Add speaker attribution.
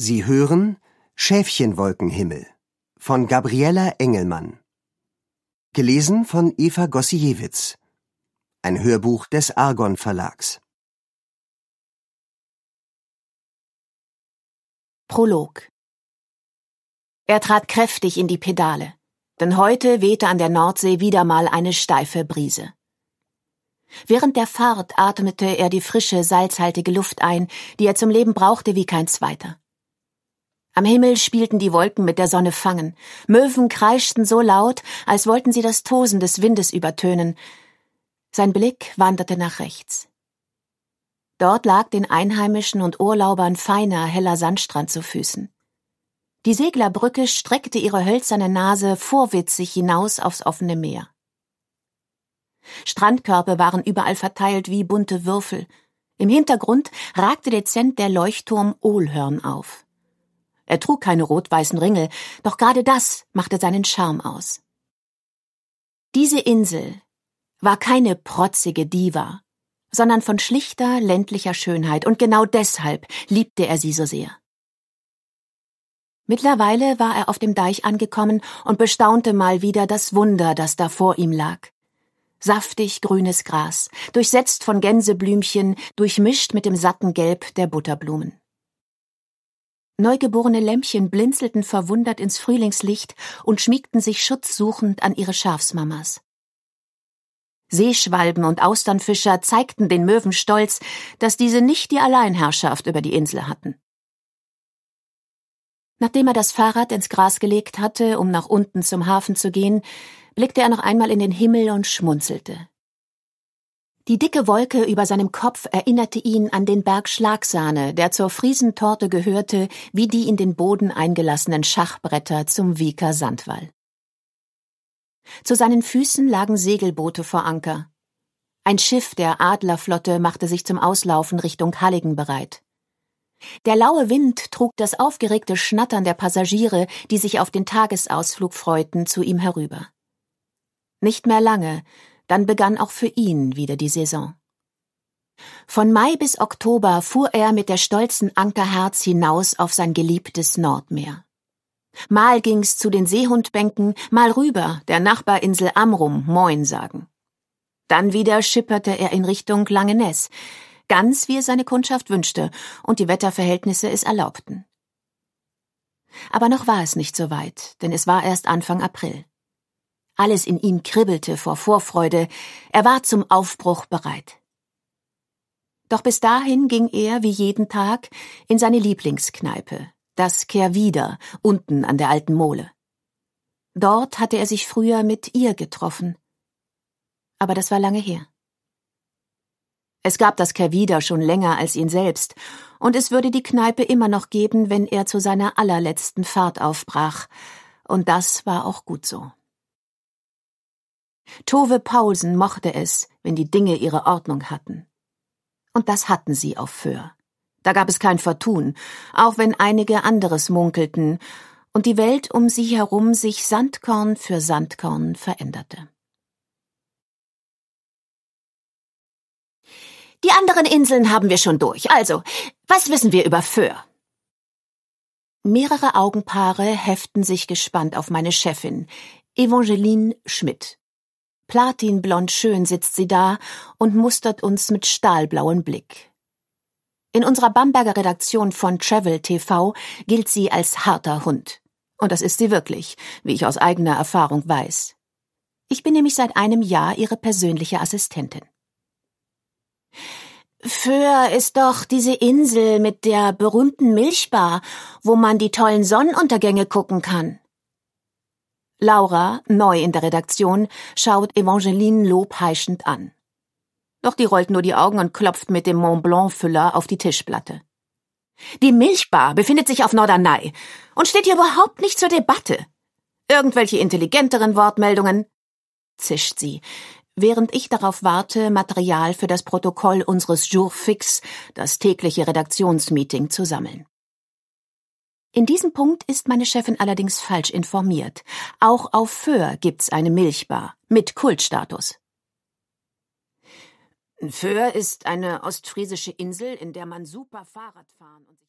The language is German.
Speaker 1: Sie hören Schäfchenwolkenhimmel von Gabriella Engelmann. Gelesen von Eva Gossiewicz. Ein Hörbuch des Argon Verlags. Prolog. Er trat kräftig in die Pedale, denn heute wehte an der Nordsee wieder mal eine steife Brise. Während der Fahrt atmete er die frische, salzhaltige Luft ein, die er zum Leben brauchte wie kein zweiter. Am Himmel spielten die Wolken mit der Sonne fangen, Möwen kreischten so laut, als wollten sie das Tosen des Windes übertönen. Sein Blick wanderte nach rechts. Dort lag den Einheimischen und Urlaubern feiner, heller Sandstrand zu Füßen. Die Seglerbrücke streckte ihre hölzerne Nase vorwitzig hinaus aufs offene Meer. Strandkörper waren überall verteilt wie bunte Würfel. Im Hintergrund ragte dezent der Leuchtturm Ohlhörn auf. Er trug keine rot-weißen Ringel, doch gerade das machte seinen Charme aus. Diese Insel war keine protzige Diva, sondern von schlichter ländlicher Schönheit, und genau deshalb liebte er sie so sehr. Mittlerweile war er auf dem Deich angekommen und bestaunte mal wieder das Wunder, das da vor ihm lag. Saftig grünes Gras, durchsetzt von Gänseblümchen, durchmischt mit dem satten Gelb der Butterblumen. Neugeborene Lämpchen blinzelten verwundert ins Frühlingslicht und schmiegten sich schutzsuchend an ihre Schafsmamas. Seeschwalben und Austernfischer zeigten den Möwen stolz, dass diese nicht die Alleinherrschaft über die Insel hatten. Nachdem er das Fahrrad ins Gras gelegt hatte, um nach unten zum Hafen zu gehen, blickte er noch einmal in den Himmel und schmunzelte. Die dicke Wolke über seinem Kopf erinnerte ihn an den Berg Schlagsahne, der zur Friesentorte gehörte, wie die in den Boden eingelassenen Schachbretter zum Wieker Sandwall. Zu seinen Füßen lagen Segelboote vor Anker. Ein Schiff der Adlerflotte machte sich zum Auslaufen Richtung Halligen bereit. Der laue Wind trug das aufgeregte Schnattern der Passagiere, die sich auf den Tagesausflug freuten, zu ihm herüber. Nicht mehr lange, dann begann auch für ihn wieder die Saison. Von Mai bis Oktober fuhr er mit der stolzen Ankerherz hinaus auf sein geliebtes Nordmeer. Mal ging's zu den Seehundbänken, mal rüber, der Nachbarinsel Amrum, Moin sagen. Dann wieder schipperte er in Richtung Langeness, ganz wie es seine Kundschaft wünschte und die Wetterverhältnisse es erlaubten. Aber noch war es nicht so weit, denn es war erst Anfang April. Alles in ihm kribbelte vor Vorfreude, er war zum Aufbruch bereit. Doch bis dahin ging er, wie jeden Tag, in seine Lieblingskneipe, das Kehrwieder, unten an der alten Mole. Dort hatte er sich früher mit ihr getroffen. Aber das war lange her. Es gab das Kehrwieder schon länger als ihn selbst, und es würde die Kneipe immer noch geben, wenn er zu seiner allerletzten Fahrt aufbrach, und das war auch gut so. Tove Paulsen mochte es, wenn die Dinge ihre Ordnung hatten. Und das hatten sie auf Föhr. Da gab es kein Vertun, auch wenn einige anderes munkelten und die Welt um sie herum sich Sandkorn für Sandkorn veränderte. Die anderen Inseln haben wir schon durch. Also, was wissen wir über Föhr? Mehrere Augenpaare heften sich gespannt auf meine Chefin, Evangeline Schmidt. Platinblond schön sitzt sie da und mustert uns mit stahlblauem Blick. In unserer Bamberger Redaktion von Travel TV gilt sie als harter Hund. Und das ist sie wirklich, wie ich aus eigener Erfahrung weiß. Ich bin nämlich seit einem Jahr ihre persönliche Assistentin. Für ist doch diese Insel mit der berühmten Milchbar, wo man die tollen Sonnenuntergänge gucken kann. Laura, neu in der Redaktion, schaut Evangeline lobheischend an. Doch die rollt nur die Augen und klopft mit dem Mont Blanc füller auf die Tischplatte. Die Milchbar befindet sich auf Norderney und steht hier überhaupt nicht zur Debatte. Irgendwelche intelligenteren Wortmeldungen, zischt sie, während ich darauf warte, Material für das Protokoll unseres Jour fix, das tägliche Redaktionsmeeting, zu sammeln. In diesem Punkt ist meine Chefin allerdings falsch informiert. Auch auf Föhr gibt's eine Milchbar mit Kultstatus. Föhr ist eine ostfriesische Insel, in der man super Fahrrad fahren und